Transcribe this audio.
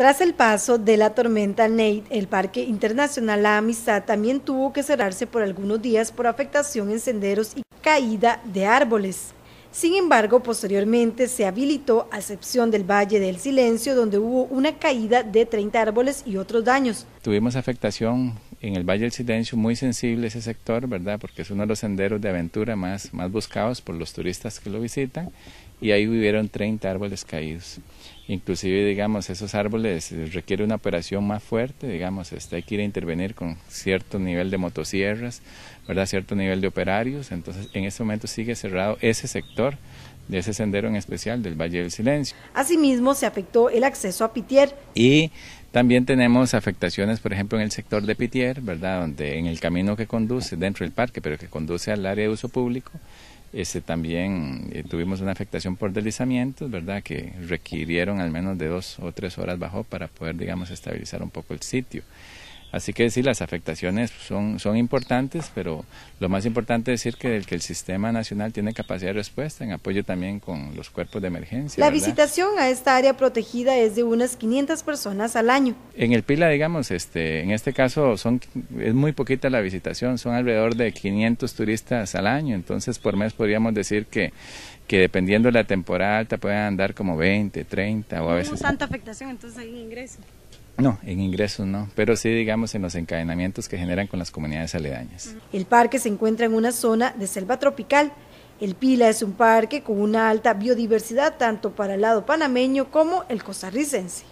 Tras el paso de la tormenta Nate, el Parque Internacional La Amistad también tuvo que cerrarse por algunos días por afectación en senderos y caída de árboles. Sin embargo, posteriormente se habilitó, a excepción del Valle del Silencio, donde hubo una caída de 30 árboles y otros daños. Tuvimos afectación en el Valle del Silencio, muy sensible ese sector, ¿verdad? Porque es uno de los senderos de aventura más, más buscados por los turistas que lo visitan y ahí hubieron 30 árboles caídos. Inclusive, digamos, esos árboles eh, requieren una operación más fuerte, digamos, este, hay que ir a intervenir con cierto nivel de motosierras, ¿verdad? cierto nivel de operarios, entonces en ese momento sigue cerrado ese sector de ese sendero en especial del Valle del Silencio. Asimismo, se afectó el acceso a Pitier. Y también tenemos afectaciones, por ejemplo, en el sector de Pitier, ¿verdad? Donde en el camino que conduce, dentro del parque, pero que conduce al área de uso público, este, también eh, tuvimos una afectación por deslizamientos, ¿verdad? Que requirieron al menos de dos o tres horas bajo para poder, digamos, estabilizar un poco el sitio. Así que sí, las afectaciones son, son importantes, pero lo más importante es decir que el, que el Sistema Nacional tiene capacidad de respuesta en apoyo también con los cuerpos de emergencia. La visitación a esta área protegida es de unas 500 personas al año. En el Pila, digamos, este, en este caso son, es muy poquita la visitación, son alrededor de 500 turistas al año, entonces por mes podríamos decir que que dependiendo de la temporada alta pueden andar como 20, 30 o a veces... tanta afectación entonces ahí ingreso? No, en ingresos no, pero sí digamos en los encadenamientos que generan con las comunidades aledañas. El parque se encuentra en una zona de selva tropical. El Pila es un parque con una alta biodiversidad tanto para el lado panameño como el costarricense.